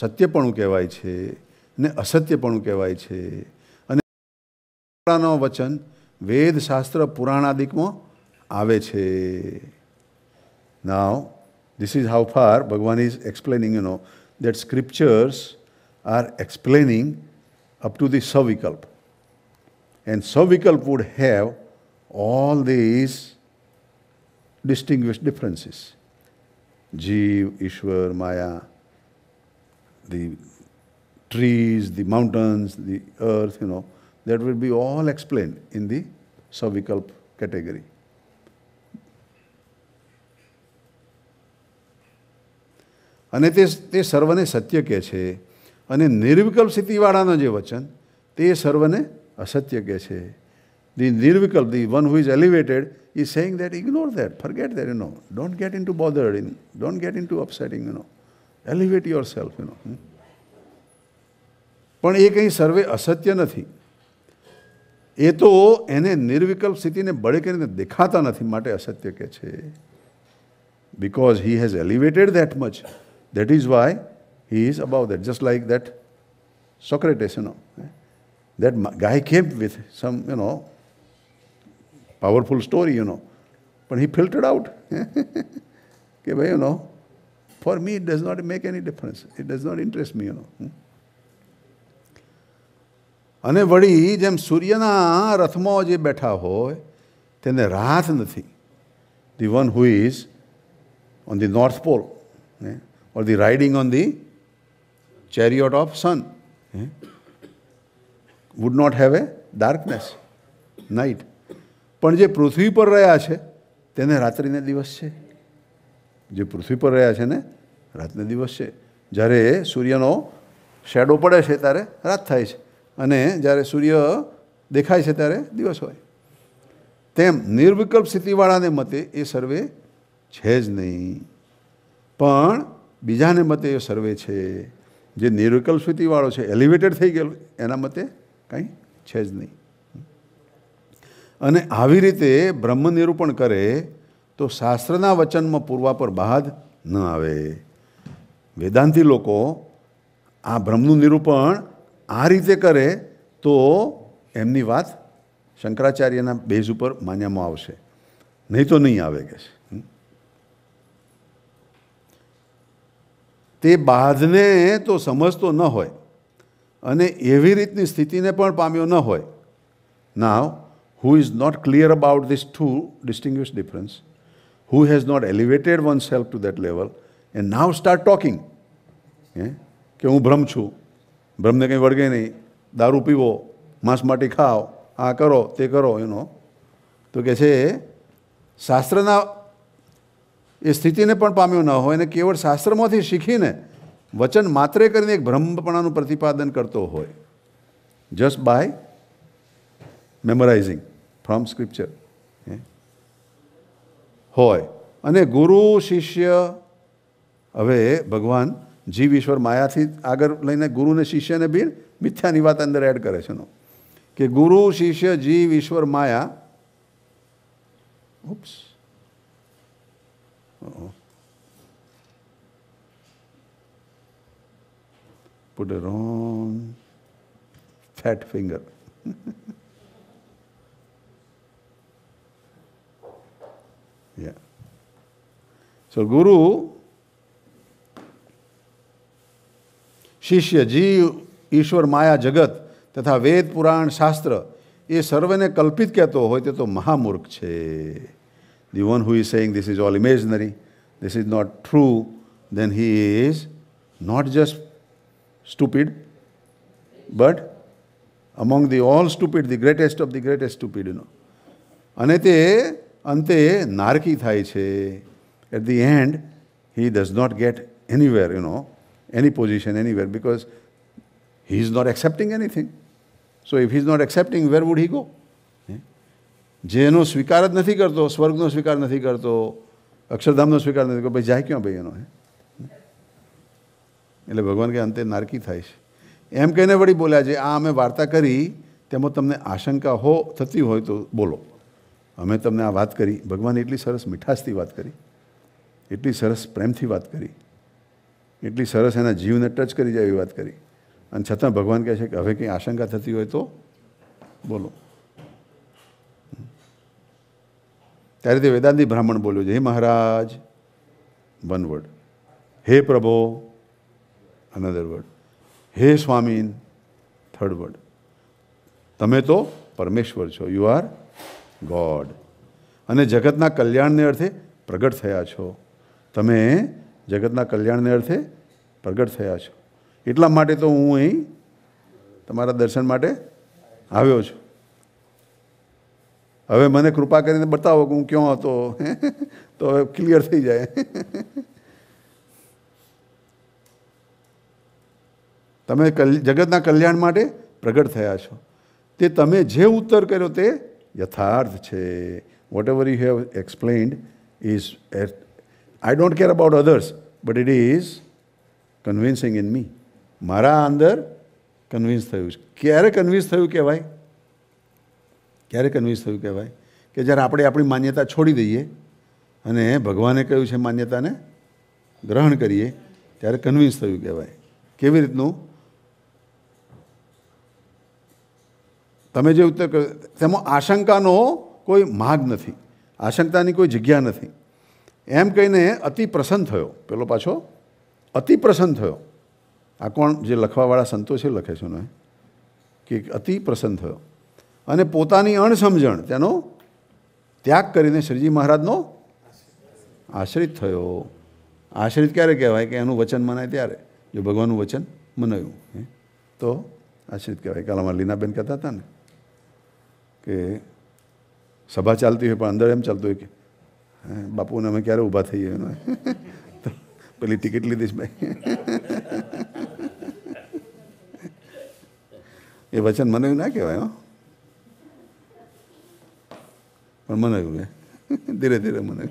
સત્યપણું કહેવાય છે ને અસત્યપણું કહેવાય છે અને નો વચન વેદશાસ્ત્ર પુરાણાદિકમાં આવે છે નાવ this is how far Bhagavan is explaining, you know, that scriptures are explaining up to the Savikalp. And Savikalp would have all these distinguished differences. Jeev, Ishwar, Maya, the trees, the mountains, the earth, you know, that will be all explained in the Savikalp category. અને તે તે સર્વને સત્ય કહે છે અને નિર્વિકલ્પ સ્થિતિવાળાનો જે વચન તે સર્વને અસત્ય કહે છે ધી નિર્વિકલ્પ the one who is elevated is saying that ignore that forget that you know don't get into bothered in don't get into upsetting you know elevate yourself you know પણ એ કંઈ સર્વે અસત્ય નથી એ તો એને નિર્વિકલ્પ સ્થિતિને બળે કરીને દેખાતા નથી માટે અસત્ય કે છે because he has elevated that much that is why he is about that just like that Socrates you know that guy came with some you know powerful story you know પણ હી ફિલ્ટર્ડ આઉટ કે ભાઈ you know For me, it does not make any difference. It does not interest me, you know. Hmm? અને વળી જેમ સૂર્યના રથમાં જે બેઠા હોય તેને રાત નથી the one who is on the North Pole or the riding on the chariot of sun he would not have a darkness night પણ જે પૃથ્વી પર રહ્યા છે તેને રાત્રિને દિવસ છે જે પૃથ્વી પર રહ્યા છે ને રાતને દિવસ છે જ્યારે સૂર્યનો શેડો પડે છે ત્યારે રાત થાય છે અને જ્યારે સૂર્ય દેખાય છે ત્યારે દિવસ હોય તેમ નિર્વિકલ્પ સ્થિતિવાળાને મતે એ સર્વે છે જ નહીં પણ બીજાને મતે એ સર્વે છે જે નિર્વિકલ્પ સ્થિતિવાળો છે એલિવેટેડ થઈ ગયેલો એના મતે કાંઈ છે જ નહીં અને આવી રીતે બ્રહ્મ નિરૂપણ કરે તો શાસ્ત્રના વચનમાં પૂર્વાપર બાદ ન આવે વેદાંતિ લોકો આ બ્રહ્મનું નિરૂપણ આ રીતે કરે તો એમની વાત શંકરાચાર્યના બેઝ ઉપર માન્યામાં આવશે નહીં તો નહીં આવે કે છે તે બાધને તો સમજતો ન હોય અને એવી રીતની સ્થિતિને પણ પામ્યો ન હોય now is not clear about this two two difference who has not elevated one oneself to that level and now start talking હે કે હું ભ્રમ છું ભ્રમને કંઈ વળગે નહીં દારૂ પીવો માંસ માટી ખાઓ આ કરો તે કરો એનો તો કે છે શાસ્ત્રના એ સ્થિતિને પણ પામ્યો ન હોય અને કેવળ શાસ્ત્રમાંથી શીખીને વચન માત્રે કરીને એક બ્રહ્મપણાનું પ્રતિપાદન કરતો હોય just by memorising from scripture હોય અને ગુરુ શિષ્ય હવે ભગવાન જીવ ઈશ્વર માયાથી આગળ લઈને ગુરુને શિષ્યને બી મિથ્યાની વાત અંદર એડ કરે છે એનો કે ગુરુ શિષ્ય જીવ ઈશ્વર માયા oops put a fat finger finger. yeah. So, શિષ્ય જીવ ઈશ્વર માયા જગત તથા વેદ પુરાણ શાસ્ત્ર એ સર્વેને કલ્પિત કહેતો હોય તે તો મહામૂર્ખ છે the one who is saying this is all imaginary this is not true then he is not just stupid but among the all stupid the greatest of the greatest stupid no અને તે અંતે નારકી થાય છે at the end he does not get anywhere you know any position anywhere because he is not accepting anything. So if he is not accepting, where would he go? જે એનો સ્વીકાર જ નથી કરતો સ્વર્ગનો સ્વીકાર નથી કરતો અક્ષરધામનો સ્વીકાર નથી કરતો ભાઈ જાય ક્યાં ભાઈ એનો હે એટલે ભગવાન કે અંતે નારકી થાય છે એમ કહીને વળી બોલ્યા છે આ અમે વાર્તા કરી તેમાં તમને આશંકા હો થતી હોય તો બોલો અમે તમને આ વાત કરી ભગવાન એટલી સરસ મીઠાશથી વાત કરી એટલી સરસ પ્રેમથી વાત કરી એટલી સરસ એના જીવને ટચ કરી જાય એવી વાત કરી અને છતાં ભગવાન કહે છે કે હવે કંઈ આશંકા થતી હોય તો બોલો ત્યારે તે વેદાંતિ બ્રાહ્મણ બોલ્યો છે હે મહારાજ વન વર્ડ હે પ્રભો અનધર વર્ડ હે સ્વામીન થર્ડ વર્ડ તમે તો પરમેશ્વર છો યુ આર ગોડ અને જગતના કલ્યાણને અર્થે પ્રગટ થયા છો તમે જગતના કલ્યાણને અર્થે પ્રગટ થયા છો એટલા માટે તો હું અહીં તમારા દર્શન માટે આવ્યો છું હવે મને કૃપા કરીને બતાવો કે હું ક્યાં હતો તો હવે ક્લિયર થઈ જાય તમે જગતના કલ્યાણ માટે પ્રગટ થયા છો તે તમે જે ઉત્તર કર્યો તે યથાર્થ છે whatever you have explained is I don't care about others but it is convincing in me મારા અંદર કન્વિન્સ થયું છે ક્યારે કન્વિન્સ થયું કહેવાય ક્યારે કન્વિન્સ થયું કહેવાય કે જ્યારે આપણે આપણી માન્યતા છોડી દઈએ અને ભગવાને કહ્યું છે માન્યતાને ગ્રહણ કરીએ ત્યારે કન્વિન્સ થયું કહેવાય કેવી રીતનું તમે જે ઉત્તર તેમાં આશંકાનો કોઈ માર્ગ નથી આશંકાની કોઈ જગ્યા નથી એમ કહીને અતિ પ્રસન્ન થયો પેલો પાછો અતિ પ્રસન્ન થયો આ કોણ જે લખવાવાળા સંતો છે લખે છે ને કે અતિ પ્રસન્ન થયો અને પોતાની અણસમજણ તેનો ત્યાગ કરીને શ્રીજી મહારાજનો આશ્રિત થયો આશ્રિત ક્યારે કહેવાય કે એનું વચન મનાય ત્યારે જો ભગવાનનું વચન મનાયું તો આશ્રિત કહેવાય કાલ અમારા લીનાબેન કહેતા હતા ને કે સભા ચાલતી હોય પણ અંદર એમ ચાલતું હોય કે બાપુને અમે ક્યારે ઊભા થઈએ એનો પેલી ટિકિટ લીધી ભાઈ એ વચન મને ના કહેવાય હો પણ મને એવું ધીરે ધીરે મને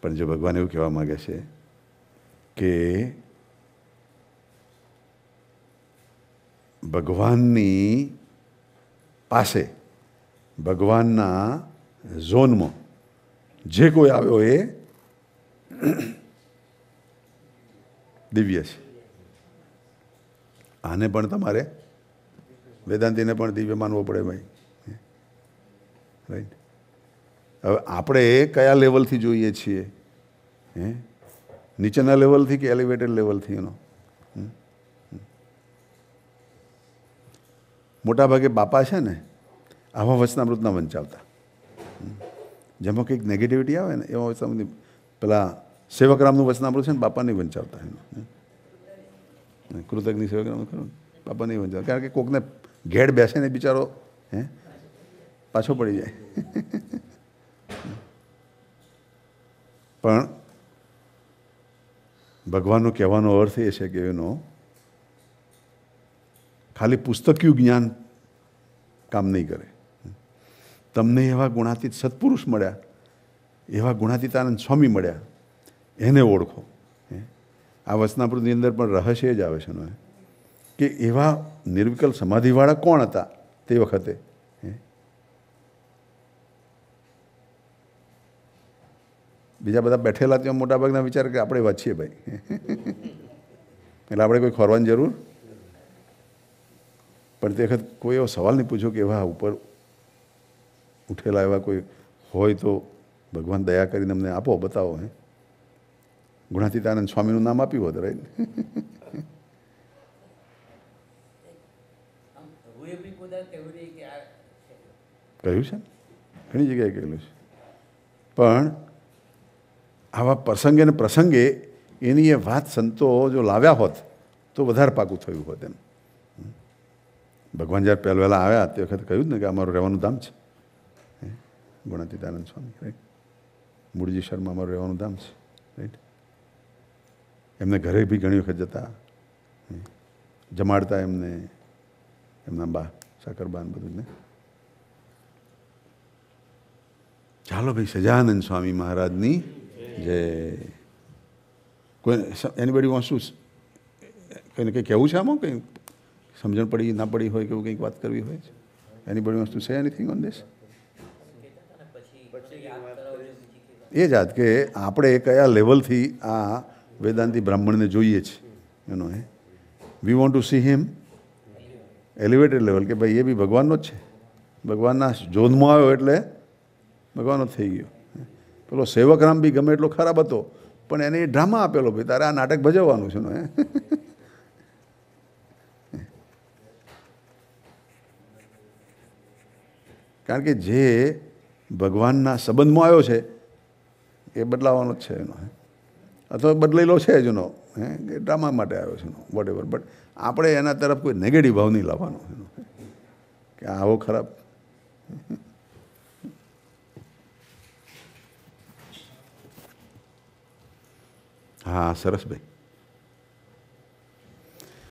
પણ જો ભગવાન એવું કહેવા માગે છે કે ભગવાનની પાસે ભગવાનના ઝોનમાં જે કોઈ આવ્યો એ દિવ્ય છે આને પણ તમારે વેદાંતિને પણ દિવ્ય માનવો પડે ભાઈ રાઈટ હવે આપણે કયા લેવલથી જોઈએ છીએ હે નીચેના લેવલથી કે એલિવેટેડ લેવલથી એનો મોટાભાગે બાપા છે ને આવા વચનામૃત ન વંચાવતા જેમાં કંઈક નેગેટિવિટી આવે ને એવા વચનામૃત પેલા સેવકરામનું વચનામૃત છે ને બાપા નહીં વંચાવતા એનું કૃતજ્ઞ સેવકરામનું ખરું ને નહીં વંચાવતા કારણ કે કોકને ઘેડ બેસે ને બિચારો હે પાછો પડી જાય પણ ભગવાનનો કહેવાનો અર્થ એ છે કે એનો ખાલી પુસ્તકિયું જ્ઞાન કામ નહીં કરે તમને એવા ગુણાતીત સત્પુરુષ મળ્યા એવા ગુણાતીતાનંદ સ્વામી મળ્યા એને ઓળખો હે આ વચનામૃતની અંદર પણ રહસ્ય જ આવે છે એનો કે એવા નિર્વિકલ સમાધિવાળા કોણ હતા તે વખતે બીજા બધા બેઠેલા ત્યાં મોટાભાગના વિચાર કે આપણે વાંચીએ ભાઈ એટલે આપણે કોઈ ખોરવાની જરૂર પણ તે વખત કોઈ એવો સવાલ નહીં પૂછ્યો કે એવા ઉપર ઉઠેલા એવા કોઈ હોય તો ભગવાન દયા કરીને અમને આપો બતાવો હે ગુણાતીતાનંદ સ્વામીનું નામ આપ્યું હોત રાઈટ કહ્યું છે ઘણી જગ્યાએ કહેલું છે પણ આવા પ્રસંગે ને પ્રસંગે એની એ વાત સંતો જો લાવ્યા હોત તો વધારે પાકું થયું હોત એમ ભગવાન જ્યારે પહેલાં આવ્યા તે વખતે કહ્યું ને કે અમારું રહેવાનું ધામ છે ગુણાતીતાનંદ સ્વામી રાઈટ મૂળજી શર્મા અમારું રહેવાનું ધામ છે રાઈટ એમને ઘરે બી ઘણી વખત જતા જમાડતા એમને એમના બા સાકરબાન બધું ને ચાલો ભાઈ સજાનંદ સ્વામી મહારાજની જે કોઈ એનીબડી વોન્ટ શું કોઈને કંઈ કહેવું છે આમાં કંઈ સમજણ પડી ના પડી હોય કે એવું કંઈક વાત કરવી હોય છે anybody want to say anything on this એ જ આજ કે આપણે કયા લેવલથી આ વેદાંતિ બ્રાહ્મણને જોઈએ છીએ એનો hey we want to see him elevated level કે ભાઈ એ બી ભગવાનનો જ છે ભગવાનના જોધમાં આવ્યો એટલે ભગવાનનો થઈ ગયો પેલો સેવકરામ બી ગમે એટલો ખરાબ હતો પણ એને એ ડ્રામા આપેલો ભાઈ તારે આ નાટક ભજવવાનું છે ને કારણ કે જે ભગવાનના સંબંધમાં આવ્યો છે એ બદલાવાનો જ છે એનો અથવા બદલેલો છે જ એનો હે કે ડ્રામા માટે આવ્યો છે એનો વોટ એવર બટ આપણે એના તરફ કોઈ નેગેટિવ ભાવ નહીં લાવવાનો એનો કે આવો ખરાબ હા સરસ ભાઈ